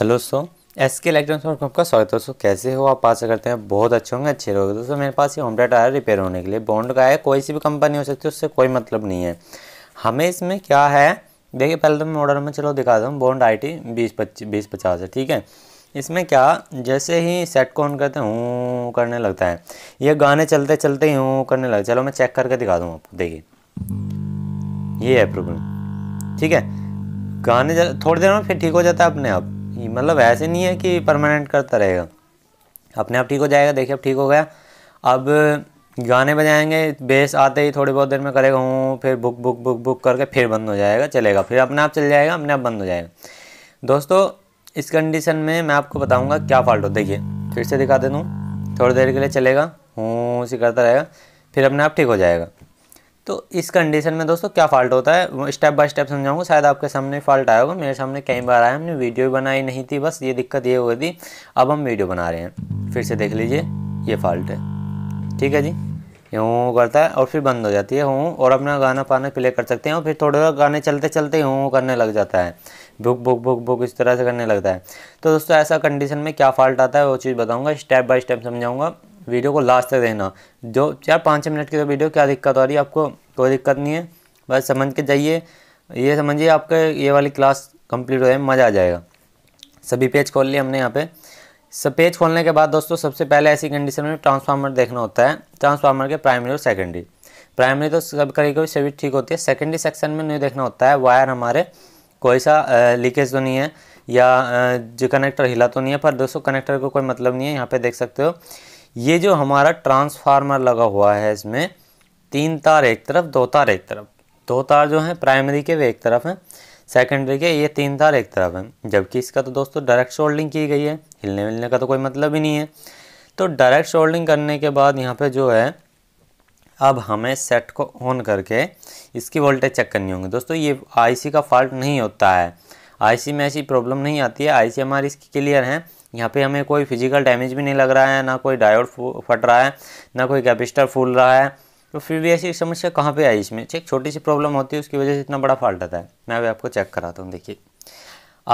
hello so S K electronics में आपका स्वागत है दोस्तों कैसे हो आप आशा करते हैं बहुत अच्छे होंगे अच्छे रहोगे दोस्तों मेरे पास ये डाटा है रिपेयर होने के लिए बॉन्ड का है कोई सी भी कंपनी हो सकती है उससे कोई मतलब नहीं है हमें इसमें क्या है देखिए पहले तो मैं ऑर्डर में चलो दिखा दूँ बॉन्ड आई टी बीस पच्चीस बीस पचास है ठीक है इसमें क्या जैसे ही सेट को ऑन करते हूँ करने लगता है ये गाने चलते चलते ही हूँ करने लगता चलो मैं चेक करके दिखा दूँ आपको देखिए ये है प्रॉब्लम ठीक है गाने थोड़ी देर में फिर ठीक हो जाता है अपने आप मतलब ऐसे नहीं है कि परमानेंट करता रहेगा अपने आप ठीक हो जाएगा देखिए अब ठीक हो गया अब गाने बजाएंगे बेस आते ही थोड़ी बहुत देर में करेगा हूँ फिर बुक बुक बुक बुक करके फिर बंद हो जाएगा चलेगा फिर अपने आप चल जाएगा अपने आप बंद हो जाएगा दोस्तों इस कंडीशन में मैं आपको बताऊँगा क्या फॉल्ट हो देखिए फिर से दिखा देता हूँ थोड़ी देर के लिए चलेगा हूँ उसी करता रहेगा फिर अपने आप ठीक हो जाएगा तो इस कंडीशन में दोस्तों क्या फॉल्ट होता है स्टेप बाय स्टेप समझाऊंगा शायद आपके सामने फॉल्ट आया होगा मेरे सामने कई बार आया हमने वीडियो भी बनाई नहीं थी बस ये दिक्कत ये हुई थी अब हम वीडियो बना रहे हैं फिर से देख लीजिए ये फॉल्ट है ठीक है जी हूँ करता है और फिर बंद हो जाती है हूँ और अपना गाना पाना प्ले कर सकते हैं और फिर थोड़ा थोड़ा गाने चलते चलते हूँ करने लग जाता है भुक भुक भुक भुक इस तरह से करने लगता है तो दोस्तों ऐसा कंडीशन में क्या फॉल्ट आता है वो चीज़ बताऊँगा स्टेप बाय स्टेप समझाऊँगा वीडियो को लास्ट तक देखना जो चार पाँच छः मिनट की तो वीडियो क्या दिक्कत आ रही है आपको कोई दिक्कत नहीं है बस समझ के जाइए ये समझिए आपके ये वाली क्लास कंप्लीट हो जाए मज़ा आ जाएगा सभी पेज खोल लिए हमने यहाँ पे सब पेज खोलने के बाद दोस्तों सबसे पहले ऐसी कंडीशन में ट्रांसफार्मर देखना होता है ट्रांसफार्मर के प्राइमरी और सेकेंडरी प्राइमरी तो सब कभी सभी ठीक होती है सेकेंडरी सेक्शन में नहीं देखना होता है वायर हमारे कोई सा लीकेज तो नहीं है या जो कनेक्टर हिला तो नहीं है पर दोस्तों कनेक्टर को कोई मतलब नहीं है यहाँ पे देख सकते हो ये जो हमारा ट्रांसफार्मर लगा हुआ है इसमें तीन तार एक तरफ दो तार एक तरफ दो तार जो हैं प्राइमरी के वे एक तरफ हैं सेकेंडरी के ये तीन तार एक तरफ हैं जबकि इसका तो दोस्तों डायरेक्ट शोल्डिंग की गई है हिलने मिलने का तो कोई मतलब ही नहीं है तो डायरेक्ट शोल्डिंग करने के बाद यहाँ पे जो है अब हमें सेट को ऑन करके इसकी वोल्टेज चेक करनी होगी दोस्तों ये आईसी का फॉल्ट नहीं होता है आईसी में ऐसी प्रॉब्लम नहीं आती है आईसी हमारी इसकी क्लियर है यहाँ पे हमें कोई फिजिकल डैमेज भी नहीं लग रहा है ना कोई डायोड फट रहा है ना कोई कैपेसिटर फूल रहा है तो फिर भी ऐसी समस्या कहाँ पे आई इसमें एक छोटी सी प्रॉब्लम होती है उसकी वजह से इतना बड़ा फॉल्ट आता है मैं अभी आपको चेक कराता हूँ देखिए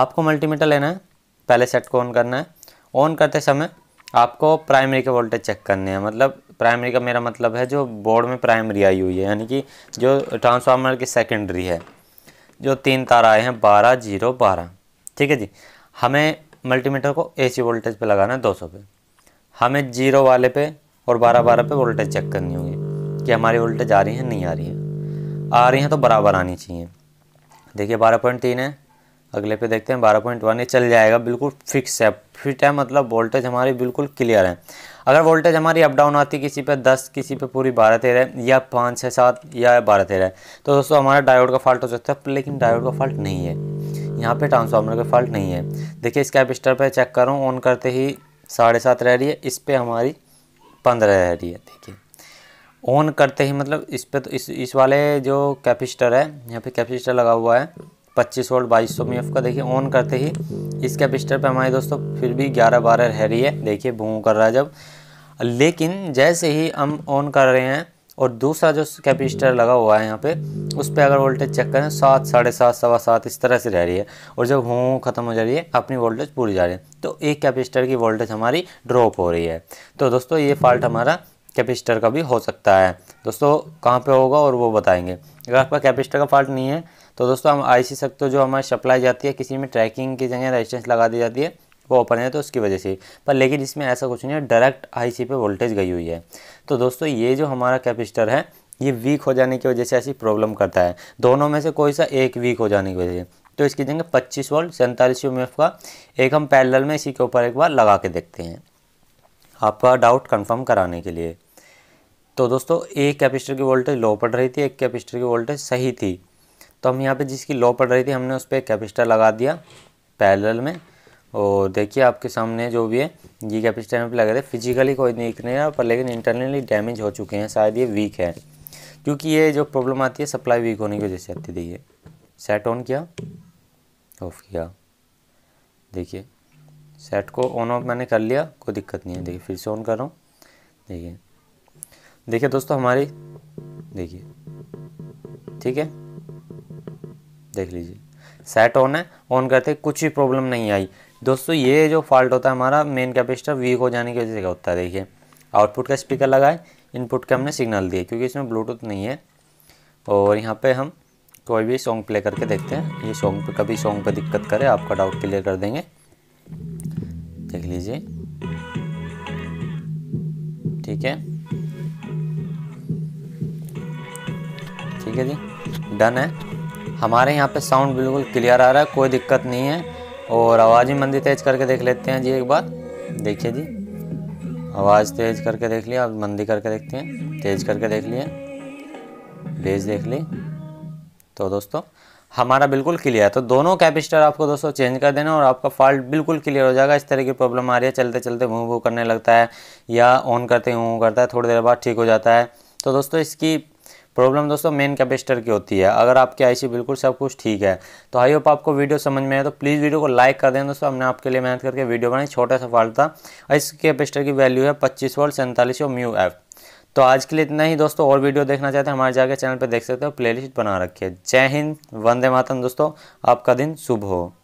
आपको मल्टीमीटर लेना है पहले सेट को ऑन करना है ऑन करते समय आपको प्राइमरी के वोल्टेज चेक करने हैं मतलब प्राइमरी का मेरा मतलब है जो बोर्ड में प्राइमरी आई हुई है यानी कि जो ट्रांसफार्मर की सेकेंडरी है जो तीन तार आए हैं बारह जीरो बारह ठीक है जी हमें मल्टीमीटर को एसी वोल्टेज पे लगाना है 200 पे हमें जीरो वाले पे और बारह बारह पे वोल्टेज चेक करनी होगी कि हमारी वोल्टेज आ रही है नहीं आ रही है आ रही हैं तो बराबर आनी चाहिए देखिए बारह पॉइंट तीन है अगले पे देखते हैं बारह पॉइंट वन ये चल जाएगा बिल्कुल फिक्स है फिट है मतलब वोल्टेज हमारी बिल्कुल क्लियर है अगर वोल्टेज हमारी अप डाउन आती किसी पे दस किसी पे पूरी बारह तेरह या पाँच छः सात या बारह तेरह तो दोस्तों हमारा डायोड का फॉल्ट हो सकता है लेकिन डायोड का फॉल्ट नहीं है यहाँ पे ट्रांसफार्मर का फॉल्ट नहीं है देखिए इस कैपिस्टर पर चेक करूँ ऑन करते ही साढ़े सात रह रही है इस पर हमारी पंद्रह रह रही है देखिए ऑन करते ही मतलब इस पर तो इस इस वाले जो कैपिस्टर है यहाँ पे कैपिस्टर लगा हुआ है पच्चीस वोल्ट बाईस सौ एफ का देखिए ऑन करते ही इस कैपिस्टर पर हमारे दोस्तों फिर भी ग्यारह बारह रह रही है देखिए भूँ कर रहा है जब लेकिन जैसे ही हम ऑन कर रहे हैं और दूसरा जो कैपेसिटर लगा हुआ है यहाँ पे उस पर अगर वोल्टेज चेक करें सात साढ़े सात सवा सात इस तरह से रह रही है और जब हो ख़त्म हो जा रही है अपनी वोल्टेज पूरी जा रही है तो एक कैपेसिटर की वोल्टेज हमारी ड्रॉप हो रही है तो दोस्तों ये फॉल्ट हमारा कैपेसिटर का भी हो सकता है दोस्तों कहाँ पर होगा और वो बताएंगे अगर आपका कैपेसिटर का फॉल्ट नहीं है तो दोस्तों हम आई सी सकते जो हमारी सप्लाई जाती है किसी में ट्रैकिंग की जगह रजिस्टेंस लगा दी जाती है वो ओपन है तो उसकी वजह से पर लेकिन इसमें ऐसा कुछ नहीं है डायरेक्ट आई सी पे वोल्टेज गई हुई है तो दोस्तों ये जो हमारा कैपेसिटर है ये वीक हो जाने की वजह से ऐसी प्रॉब्लम करता है दोनों में से कोई सा एक वीक हो जाने की वजह से तो इसकी जगह 25 वोल्ट सैंतालीस यू का एक हम पैरेलल में इसी के ऊपर एक बार लगा के देखते हैं आपका डाउट कंफर्म कराने के लिए तो दोस्तों एक कैपेसिटर की वोल्टेज लो पड़ रही थी एक कैपेसिटर की वोल्टेज सही थी तो हम यहाँ पे जिसकी लो पड़ रही थी हमने उस पर कैपेसिटर लगा दिया पैरेलल में और देखिए आपके सामने जो भी है ये कैपेसिटर में लगा था फिजिकली कोई नहीं नहीं पर लेकिन इंटरनली डैमेज हो चुके हैं शायद ये वीक है क्योंकि ये जो प्रॉब्लम आती है सप्लाई वीक होने की वजह से आती देखिए सेट ऑन किया ऑफ किया देखिए सेट को ऑन ऑफ मैंने कर लिया कोई दिक्कत नहीं है देखिए फिर से ऑन कर रहा हूँ देखिए देखिए दोस्तों हमारी देखिए ठीक है देख लीजिए सेट ऑन है ऑन करते कुछ भी प्रॉब्लम नहीं आई दोस्तों ये जो फॉल्ट होता है हमारा मेन कैपेसिटर वीक हो जाने की वजह से होता है देखिए आउटपुट का स्पीकर लगाए इनपुट का हमने सिग्नल दिए क्योंकि इसमें ब्लूटूथ नहीं है और यहाँ पे हम कोई भी सॉन्ग प्ले करके देखते हैं ये सॉन्ग पे कभी सॉन्ग पे दिक्कत करे आपका डाउट क्लियर कर देंगे देख लीजिए ठीक है ठीक है जी डन है हमारे यहाँ पे साउंड बिल्कुल क्लियर आ रहा है कोई दिक्कत नहीं है और आवाज़ भी मंदी तेज़ करके देख लेते हैं जी एक बार देखिए जी आवाज़ तेज़ करके देख लिया अब मंदी करके देखते हैं तेज़ करके देख लिए बेस देख ली तो दोस्तों हमारा बिल्कुल क्लियर है तो दोनों कैपेसिटर आपको दोस्तों चेंज कर देना और आपका फॉल्ट बिल्कुल क्लियर हो जाएगा इस तरह की प्रॉब्लम आ रही है चलते चलते मूव भू करने लगता है या ऑन करते वो करता है थोड़ी देर बाद ठीक हो जाता है तो दोस्तों इसकी प्रॉब्लम दोस्तों मेन कैपेसिटर की होती है अगर आपके आईसी बिल्कुल सब कुछ ठीक है तो आई होप आपको वीडियो समझ में आए तो प्लीज़ वीडियो को लाइक कर दें दोस्तों हमने आपके लिए मेहनत करके वीडियो बनाई छोटा सा फॉल्ट था इस कैपेसिटर की वैल्यू है पच्चीस वोल्ट सैंतालीस और म्यू एफ तो आज के लिए इतना ही दोस्तों और वीडियो देखना चाहते हैं हमारे जाके चैनल पर देख सकते हो लिस्ट बना रखी जय हिंद वंदे मातम दोस्तों आपका दिन शुभ हो